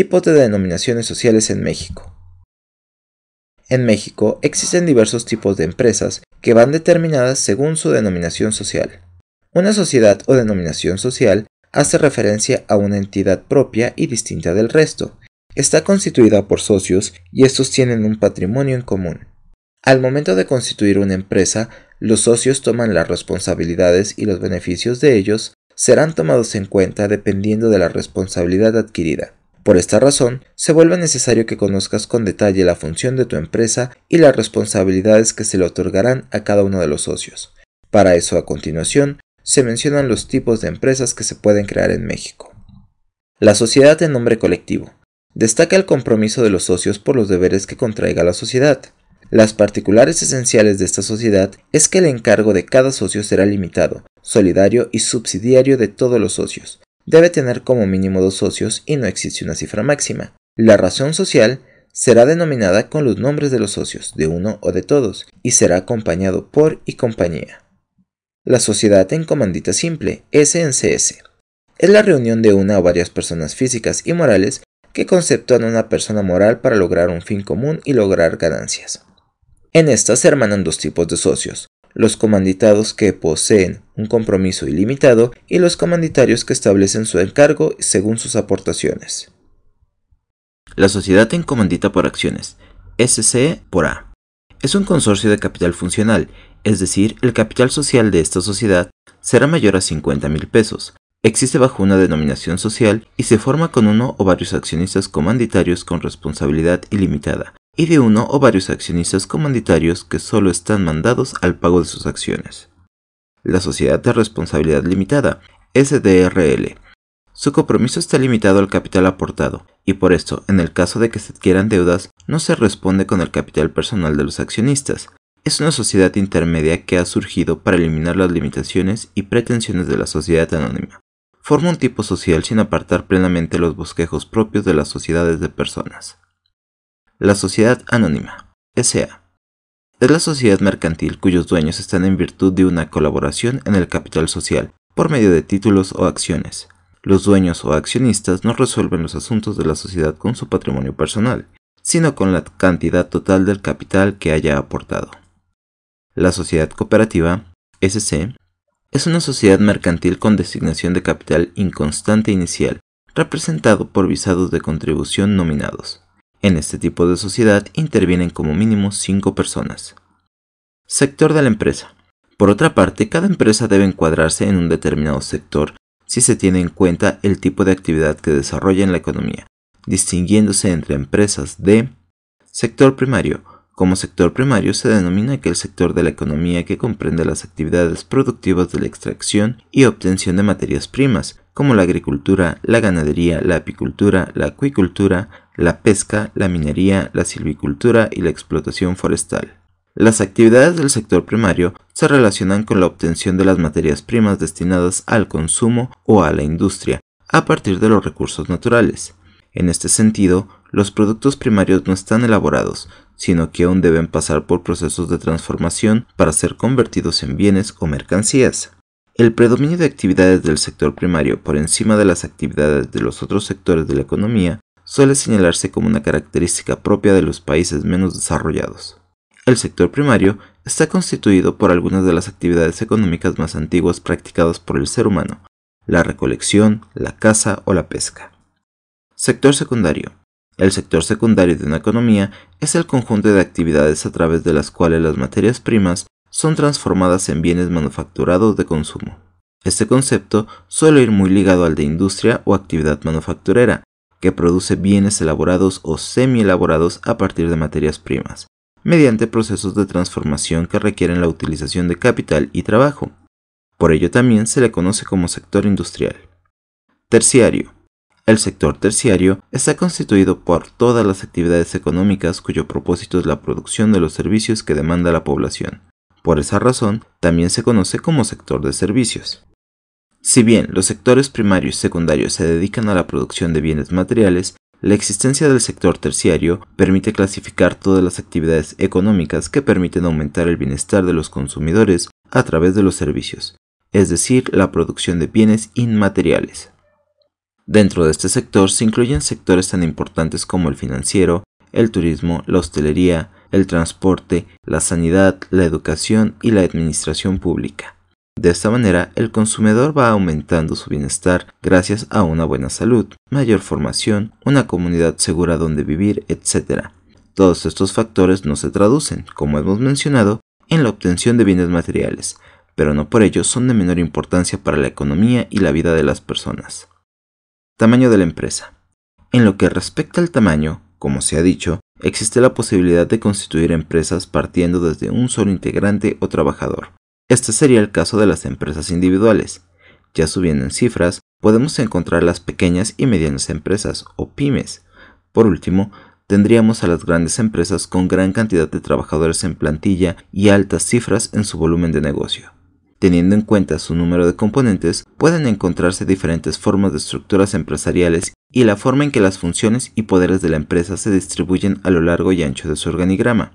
Tipos de denominaciones sociales en México. En México existen diversos tipos de empresas que van determinadas según su denominación social. Una sociedad o denominación social hace referencia a una entidad propia y distinta del resto. Está constituida por socios y estos tienen un patrimonio en común. Al momento de constituir una empresa, los socios toman las responsabilidades y los beneficios de ellos serán tomados en cuenta dependiendo de la responsabilidad adquirida. Por esta razón, se vuelve necesario que conozcas con detalle la función de tu empresa y las responsabilidades que se le otorgarán a cada uno de los socios. Para eso, a continuación, se mencionan los tipos de empresas que se pueden crear en México. La sociedad en nombre colectivo. Destaca el compromiso de los socios por los deberes que contraiga la sociedad. Las particulares esenciales de esta sociedad es que el encargo de cada socio será limitado, solidario y subsidiario de todos los socios, debe tener como mínimo dos socios y no existe una cifra máxima. La razón social será denominada con los nombres de los socios, de uno o de todos, y será acompañado por y compañía. La sociedad en comandita simple, SNCS, es la reunión de una o varias personas físicas y morales que conceptúan a una persona moral para lograr un fin común y lograr ganancias. En esta se hermanan dos tipos de socios, los comanditados que poseen un compromiso ilimitado y los comanditarios que establecen su encargo según sus aportaciones. La sociedad en comandita por acciones, SC por A, es un consorcio de capital funcional, es decir, el capital social de esta sociedad será mayor a 50 mil pesos. Existe bajo una denominación social y se forma con uno o varios accionistas comanditarios con responsabilidad ilimitada, y de uno o varios accionistas comanditarios que solo están mandados al pago de sus acciones. La Sociedad de Responsabilidad Limitada, SDRL. Su compromiso está limitado al capital aportado, y por esto, en el caso de que se adquieran deudas, no se responde con el capital personal de los accionistas. Es una sociedad intermedia que ha surgido para eliminar las limitaciones y pretensiones de la sociedad anónima. Forma un tipo social sin apartar plenamente los bosquejos propios de las sociedades de personas. La Sociedad Anónima, S.A. Es la sociedad mercantil cuyos dueños están en virtud de una colaboración en el capital social, por medio de títulos o acciones. Los dueños o accionistas no resuelven los asuntos de la sociedad con su patrimonio personal, sino con la cantidad total del capital que haya aportado. La sociedad cooperativa, SC, es una sociedad mercantil con designación de capital inconstante inicial, representado por visados de contribución nominados. En este tipo de sociedad intervienen como mínimo 5 personas. Sector de la empresa. Por otra parte, cada empresa debe encuadrarse en un determinado sector si se tiene en cuenta el tipo de actividad que desarrolla en la economía, distinguiéndose entre empresas de sector primario. Como sector primario se denomina aquel sector de la economía que comprende las actividades productivas de la extracción y obtención de materias primas, como la agricultura, la ganadería, la apicultura, la acuicultura, la pesca, la minería, la silvicultura y la explotación forestal. Las actividades del sector primario se relacionan con la obtención de las materias primas destinadas al consumo o a la industria, a partir de los recursos naturales. En este sentido, los productos primarios no están elaborados, sino que aún deben pasar por procesos de transformación para ser convertidos en bienes o mercancías. El predominio de actividades del sector primario por encima de las actividades de los otros sectores de la economía suele señalarse como una característica propia de los países menos desarrollados. El sector primario está constituido por algunas de las actividades económicas más antiguas practicadas por el ser humano, la recolección, la caza o la pesca. Sector secundario. El sector secundario de una economía es el conjunto de actividades a través de las cuales las materias primas son transformadas en bienes manufacturados de consumo. Este concepto suele ir muy ligado al de industria o actividad manufacturera, que produce bienes elaborados o semi-elaborados a partir de materias primas, mediante procesos de transformación que requieren la utilización de capital y trabajo. Por ello también se le conoce como sector industrial. Terciario. El sector terciario está constituido por todas las actividades económicas cuyo propósito es la producción de los servicios que demanda la población por esa razón, también se conoce como sector de servicios. Si bien los sectores primarios y secundarios se dedican a la producción de bienes materiales, la existencia del sector terciario permite clasificar todas las actividades económicas que permiten aumentar el bienestar de los consumidores a través de los servicios, es decir, la producción de bienes inmateriales. Dentro de este sector se incluyen sectores tan importantes como el financiero, el turismo, la hostelería, el transporte, la sanidad, la educación y la administración pública. De esta manera, el consumidor va aumentando su bienestar gracias a una buena salud, mayor formación, una comunidad segura donde vivir, etc. Todos estos factores no se traducen, como hemos mencionado, en la obtención de bienes materiales, pero no por ello son de menor importancia para la economía y la vida de las personas. Tamaño de la empresa. En lo que respecta al tamaño, como se ha dicho, existe la posibilidad de constituir empresas partiendo desde un solo integrante o trabajador. Este sería el caso de las empresas individuales. Ya subiendo en cifras, podemos encontrar las pequeñas y medianas empresas o pymes. Por último, tendríamos a las grandes empresas con gran cantidad de trabajadores en plantilla y altas cifras en su volumen de negocio. Teniendo en cuenta su número de componentes, pueden encontrarse diferentes formas de estructuras empresariales y la forma en que las funciones y poderes de la empresa se distribuyen a lo largo y ancho de su organigrama.